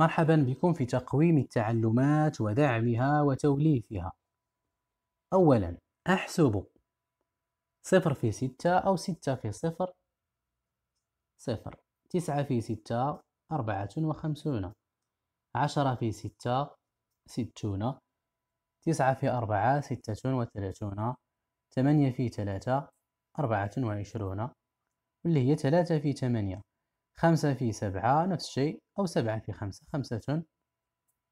مرحبا بكم في تقويم التعلمات ودعمها وتوليفها أولا أحسب صفر في ستة أو ستة في صفر صفر تسعة في ستة أربعة وخمسون عشرة في ستة ستون تسعة في أربعة ستة وثلاثون ثمانية في ثلاثة أربعة وعشرون واللي هي ثلاثة في ثمانية خمسة في سبعة نفس الشيء أو سبعة في خمسة خمسة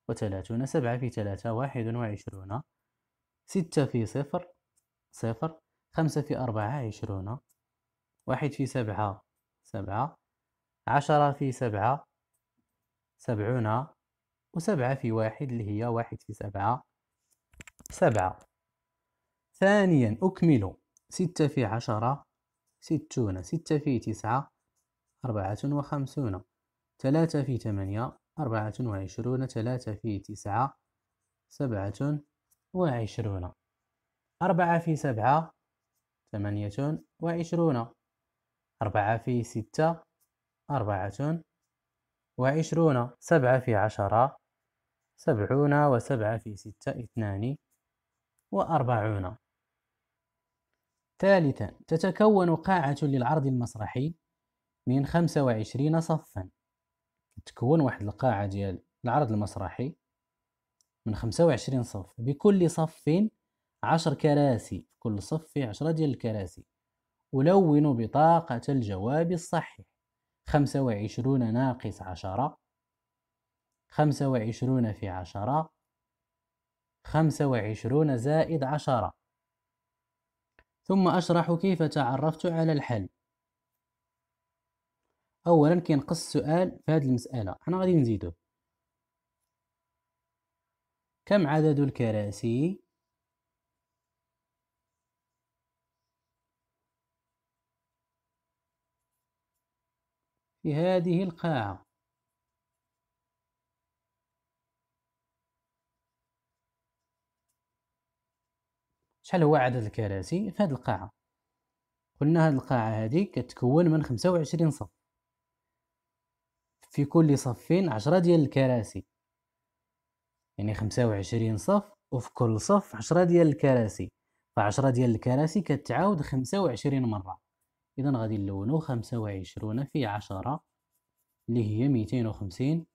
وثلاثون سبعة في ثلاثة واحد وعشرون ستة في صفر صفر خمسة في أربعة عشرون واحد في سبعة سبعة عشرة في سبعة سبعون وسبعة في واحد اللي هي واحد في سبعة سبعة ثانيا أكمل ستة في عشرة ستون ستة في تسعة أربعة وخمسون ثلاثة في ثمانية أربعة وعشرون ثلاثة في تسعة سبعة وعشرون أربعة في سبعة ثمانية وعشرون أربعة في ستة أربعة وعشرون سبعة في عشرة سبعون وسبعة في ستة اثنان وأربعون ثالثا تتكون قاعة للعرض المسرحي من خمسة وعشرين صفا تكون واحد القاعة ديال العرض المسرحي من خمسة وعشرين صف بكل صف عشر كراسي كل صف عشرة ديال الكراسي ألون بطاقة الجواب الصحيح خمسة وعشرون ناقص عشرة خمسة وعشرون في عشرة خمسة وعشرون زائد عشرة ثم أشرح كيف تعرفت على الحل اولا كينقص السؤال في هذه المساله حنا غادي نزيدوه كم عدد الكراسي في هذه القاعه شحال هو عدد الكراسي في هذه القاعه قلنا هذه القاعه هذه كتكون من 25 صف في كل صف عشرة ديال الكراسي يعني خمسة وعشرين صف وفي كل صف عشرة ديال الكراسي فعشرة ديال الكراسي كتعاود خمسة وعشرين مرة إذا غادي نلونو خمسة وعشرون في عشرة اللي هي ميتين وخمسين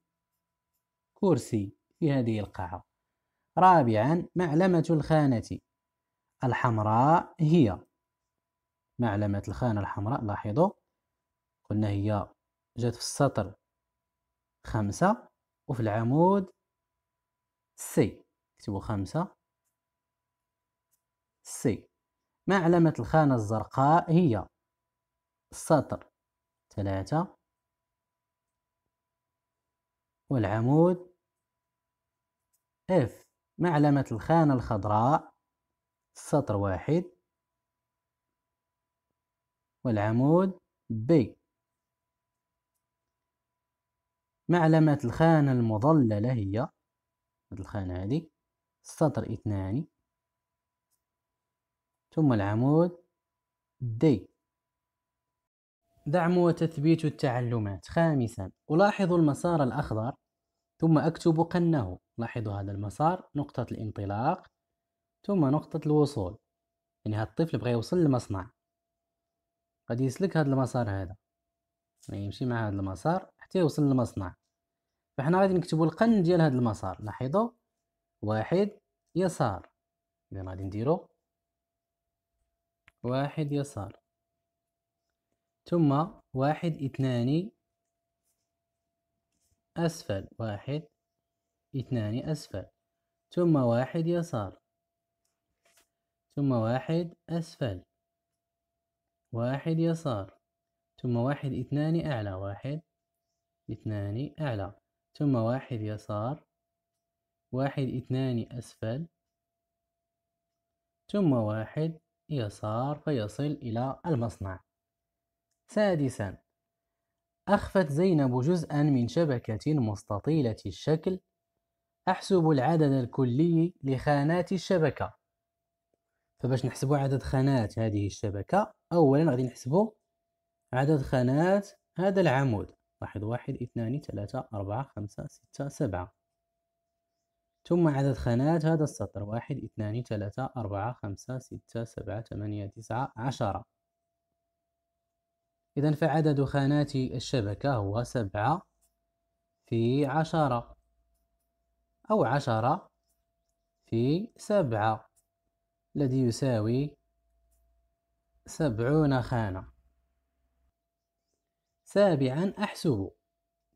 كرسي في هذه القاعة رابعا معلمة الخانة الحمراء هي معلمة الخانة الحمراء لاحظوا قلنا هي جات في السطر خمسة وفي العمود سي اكتبوا خمسة سي ما علامة الخانة الزرقاء هي السطر ثلاثة والعمود اف ما علامة الخانة الخضراء السطر واحد والعمود بي معلمات الخانة المظللة هي هاد الخانة هادي السطر اثنان ثم العمود دي دعم وتثبيت التعلمات خامسا ألاحظ المسار الأخضر ثم أكتب قنه لاحظوا هذا المسار نقطة الانطلاق ثم نقطة الوصول يعني هاد الطفل بغى يوصل للمصنع غادي يسلك هاد المسار هذا يعني يمشي مع هاد المسار حتى يوصل للمصنع فحنا غادي نكتبوا القن ديال هذا المسار لاحظوا واحد يسار اذا غادي نديرو واحد يسار ثم واحد اثنان أسفل واحد اثنان أسفل ثم واحد يسار ثم واحد أسفل واحد يسار ثم واحد اثنان أعلى واحد اثنان أعلى ثم واحد يسار واحد اثنان أسفل ثم واحد يسار فيصل إلى المصنع سادسا أخفت زينب جزءا من شبكة مستطيلة الشكل أحسب العدد الكلي لخانات الشبكة فباش نحسبوا عدد خانات هذه الشبكة أولا غادي نحسبوا عدد خانات هذا العمود لاحظ واحد اثنان ثلاثة أربعة خمسة ستة سبعة ثم عدد خانات هذا السطر واحد اثنان ثلاثة أربعة خمسة ستة سبعة ثمانية تسعة عشرة إذا فعدد خانات الشبكة هو سبعة في عشرة أو عشرة في سبعة الذي يساوي سبعون خانة سابعا أحسب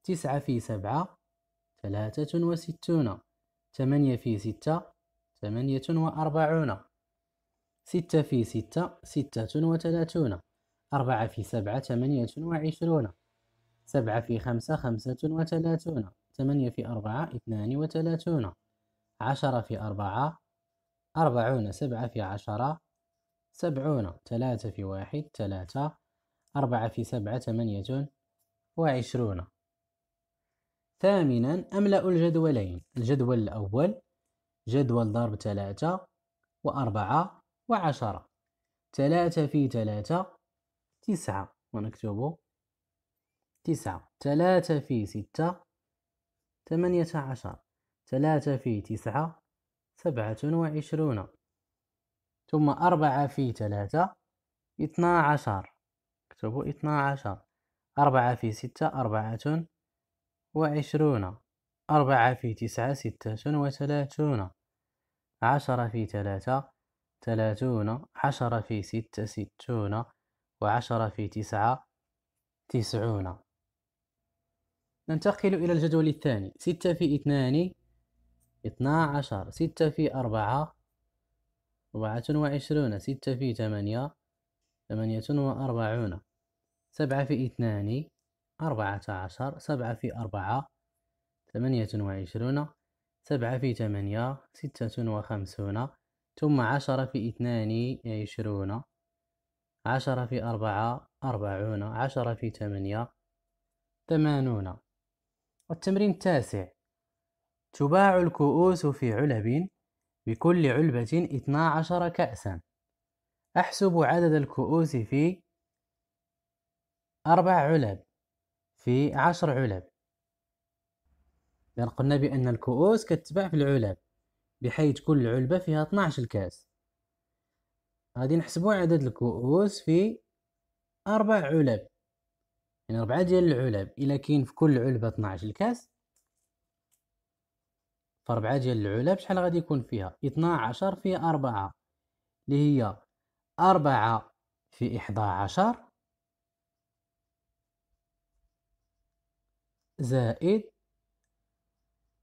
تسعة في سبعة ثلاثة وستون ثمانية في ستة ثمانية وأربعون ستة في ستة ستة وثلاثون أربعة في سبعة ثمانية وعشرون سبعة في خمسة خمسة وثلاثون ثمانية في أربعة اثنان وثلاثون عشرة في أربعة أربعون سبعة في عشرة سبعون ثلاثة في واحد ثلاثة أربعة في سبعة ثمانية وعشرون ثامنا أملأ الجدولين الجدول الأول جدول ضرب ثلاثة وأربعة وعشرة ثلاثة في ثلاثة تسعة ونكتب تسعة ثلاثة في ستة ثمانية عشر ثلاثة في تسعة سبعة وعشرون ثم أربعة في ثلاثة اثنا عشر نكتب اثنا عشر أربعة في ستة أربعة وعشرون أربعة في تسعة ستة وثلاثون عشرة في ثلاثة ثلاثون عشرة في ستة ستون وعشرة في تسعة تسعون ننتقل إلى الجدول الثاني ستة في اثنان اثنا عشر ستة في أربعة أربعة وعشرون ستة في ثمانية ثمانية وأربعون سبعة في اثنان أربعة عشر سبعة في أربعة ثمانية وعشرون سبعة في ثمانية ستة وخمسون ثم عشرة في اثنان عشرون عشرة في أربعة أربعون عشرة في ثمانية ثمانون والتمرين التاسع تباع الكؤوس في علب بكل علبة اثنا عشر كأسا أحسب عدد الكؤوس في أربع علب في عشر علب لأن يعني قلنا بأن الكؤوس كتباع في العلب بحيث كل علبة فيها 12 الكاس غادي نحسبوا عدد الكؤوس في أربع علب يعني أربعة ديال العلب إلا كاين في كل علبة 12 الكاس فأربعة ديال العلب شحال غادي يكون فيها 12 في أربعة اللي هي أربعة في إحدى عشر زائد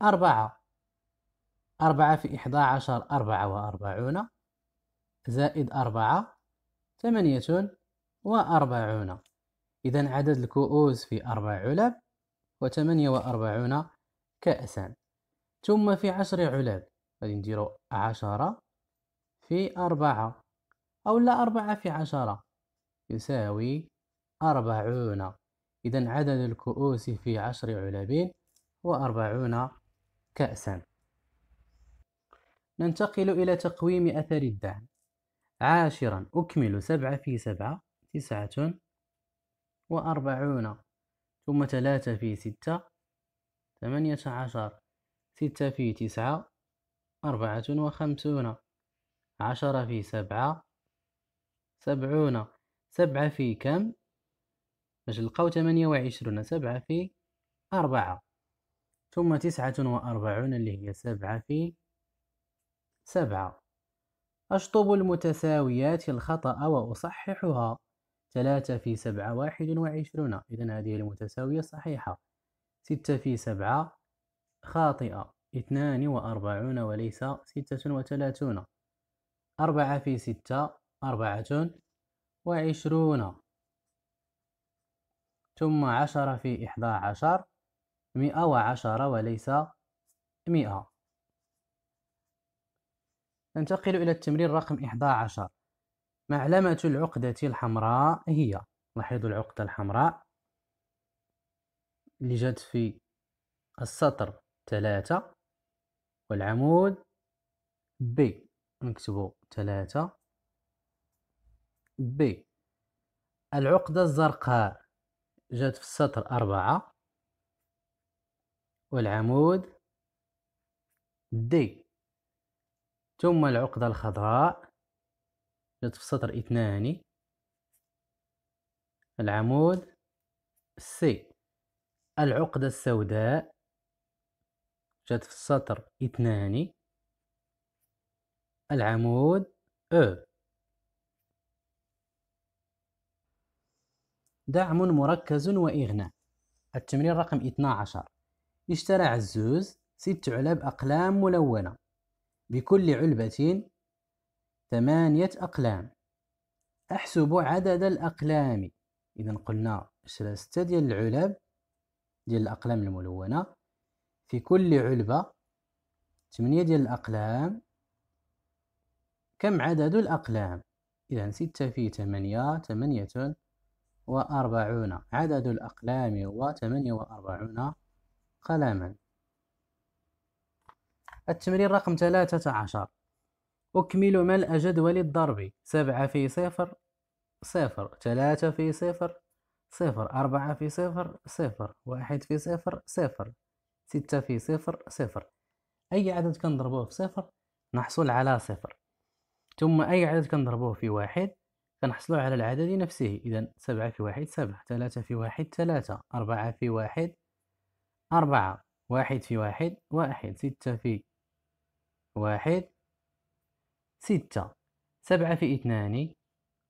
أربعة أربعة في إحدى عشر أربعة وأربعون زائد أربعة ثمانية وأربعون إذا عدد الكؤوس في أربع علب وثمانية وأربعون كأسا ثم في عشر علب غادي نديرو عشرة في أربعة أو لا أربعة في عشرة يساوي أربعون إذا عدد الكؤوس في عشر علبين هو أربعون كأسا ننتقل إلى تقويم أثر الدعم عاشرا أكمل سبعة في سبعة تسعة وأربعون ثم ثلاثة في ستة ثمانية عشر ستة في تسعة أربعة وخمسون عشرة في سبعة سبعون سبعة في كم باش نلقاو ثمانية وعشرون سبعة في أربعة ثم تسعة وأربعون اللي هي سبعة في سبعة أشطب المتساويات الخطأ وأصححها ثلاثة في سبعة واحد وعشرون إذا هذه المتساوية صحيحة ستة في سبعة خاطئة اثنان وأربعون وليس ستة وثلاثون أربعة في ستة أربعة وعشرون ثم عشرة في إحدى عشر مئة وعشرة وليس مئة ننتقل إلى التمرين رقم إحدى عشر معلمة العقدة الحمراء هي لاحظوا العقدة الحمراء اللي جات في السطر ثلاثة والعمود بي نكتبو ثلاثة بي العقدة الزرقاء جات في السطر أربعة والعمود دي ثم العقدة الخضراء جات في السطر اثنان العمود سي العقدة السوداء جات في السطر اثنان العمود أ دعم مركز وإغناء التمرين رقم 12 اشترى عزوز ست علب أقلام ملونة بكل علبة ثمانية أقلام أحسب عدد الأقلام إذا قلنا اشترى ستة ديال العلب ديال الأقلام الملونة في كل علبة ثمانية ديال الأقلام كم عدد الأقلام؟ إذا ستة في ثمانية ثمانية وأربعون عدد الأقلام وثمانية وأربعون قلما التمرين رقم ثلاثة عشر أكمل ملء جدول الضرب سبعة في صفر صفر ثلاثة في صفر صفر أربعة في صفر صفر واحد في صفر صفر ستة في صفر صفر أي عدد كنضربوه في صفر نحصل على صفر ثم أي عدد كنضربوه في واحد كنحصلوا على العدد نفسه إذا سبعة في واحد سبعة ثلاثة في واحد ثلاثة أربعة في واحد أربعة واحد في واحد واحد ستة في واحد ستة سبعة في اثنان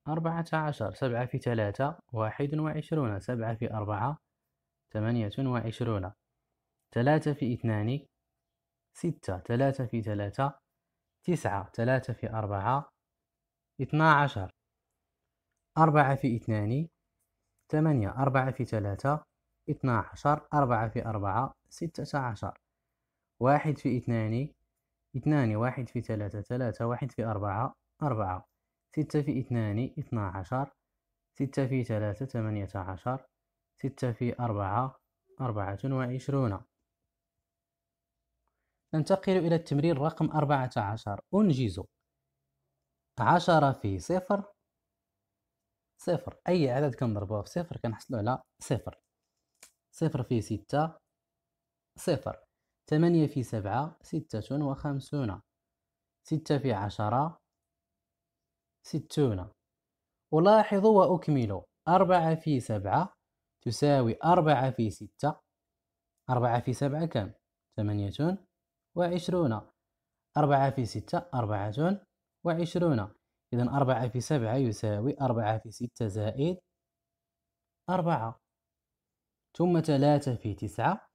14 7 سبعة في ثلاثة واحد وعشرون سبعة في أربعة ثمانية وعشرون ثلاثة في اثنان ستة ثلاثة في ثلاثة تسعة ثلاثة في أربعة 12 أربعة في اثنان ثمانية أربعة في ثلاثة اثنا عشر أربعة في أربعة ستة عشر واحد في اثنان اثنان واحد في ثلاثة ثلاثة واحد في أربعة أربعة ستة في اثنان اثنا عشر ستة في ثلاثة ثمانية عشر ستة في أربعة أربعة وعشرون ننتقل إلى التمرين رقم أربعة عشر أنجز عشرة في صفر صفر أي عدد كنضربوه في صفر كنحصلو على صفر صفر في ستة صفر ثمانية في سبعة ستة وخمسون ستة في عشرة ستون ألاحظ وأكمل أربعة في سبعة تساوي أربعة في ستة أربعة في سبعة كم؟ ثمانية وعشرون أربعة في ستة أربعة وعشرون إذا أربعة في سبعة يساوي أربعة في ستة زائد أربعة ثم ثلاثة في تسعة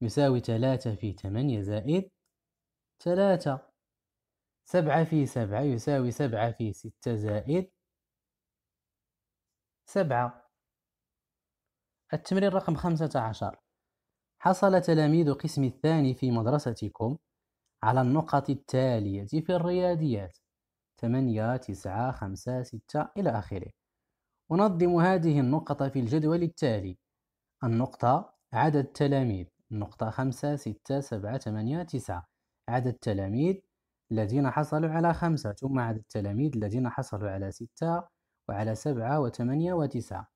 يساوي ثلاثة في ثمانية زائد ثلاثة سبعة في سبعة يساوي سبعة في ستة زائد سبعة التمرين رقم خمسة عشر حصل تلاميذ القسم الثاني في مدرستكم على النقط التالية في الرياضيات ثمانية تسعة خمسة ستة إلى آخره أنظم هذه النقط في الجدول التالي النقطة عدد التلاميذ النقطة خمسة ستة سبعة ثمانية تسعة عدد التلاميذ الذين حصلوا على خمسة ثم عدد التلاميذ الذين حصلوا على ستة وعلى سبعة وثمانية وتسعة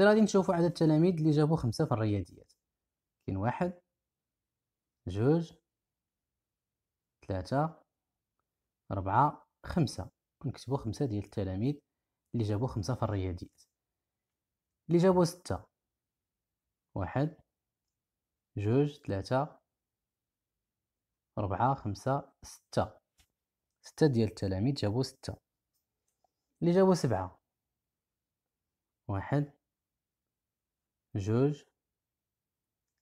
إذا غادي نشوفوا عدد التلاميذ اللي جابوا خمسة في الرياضيات كاين واحد جوج ثلاثة أربعة خمسة نكتبو خمسة ديال التلاميذ اللي جابو خمسة في الرياضيات اللي جابو ستة واحد جوج ثلاثة ربعة خمسة ستة ستة ديال التلاميذ جابو ستة اللي جابو سبعة واحد جوج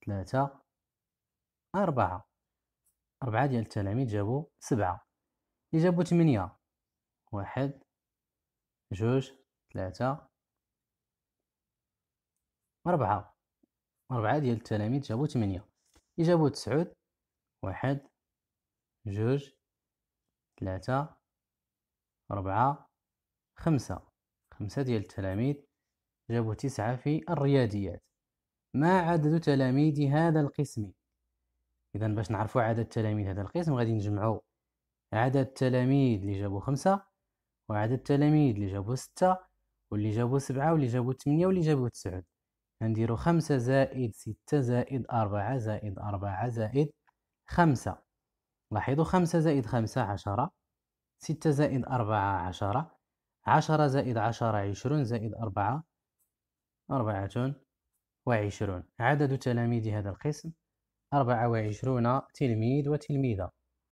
ثلاثة أربعة أربعة ديال التلاميذ جابو سبعة جابو تمنية واحد جوج ثلاثة أربعة أربعة ديال التلاميذ جابوا اللي جابو تسعود واحد جوج ثلاثة أربعة خمسة خمسة ديال التلاميذ جابوا تسعة في الرياضيات ما عدد تلاميذ هذا القسم إذا باش نعرفوا عدد تلاميذ هذا القسم غادي نجمعوا عدد التلاميذ اللي جابوا خمسة وعدد التلاميذ اللي جابوا ستة واللي جابوا سبعة واللي جابوا ثمانية واللي جابوا تسعة غنديرو خمسة زائد ستة زائد أربعة زائد أربعة زائد خمسة لاحظوا خمسة زائد خمسة عشرة ستة زائد أربعة عشرة عشرة زائد عشرة عشرون زائد أربعة أربعة وعشرون عدد تلاميذ هذا القسم أربعة وعشرون تلميذ وتلميذة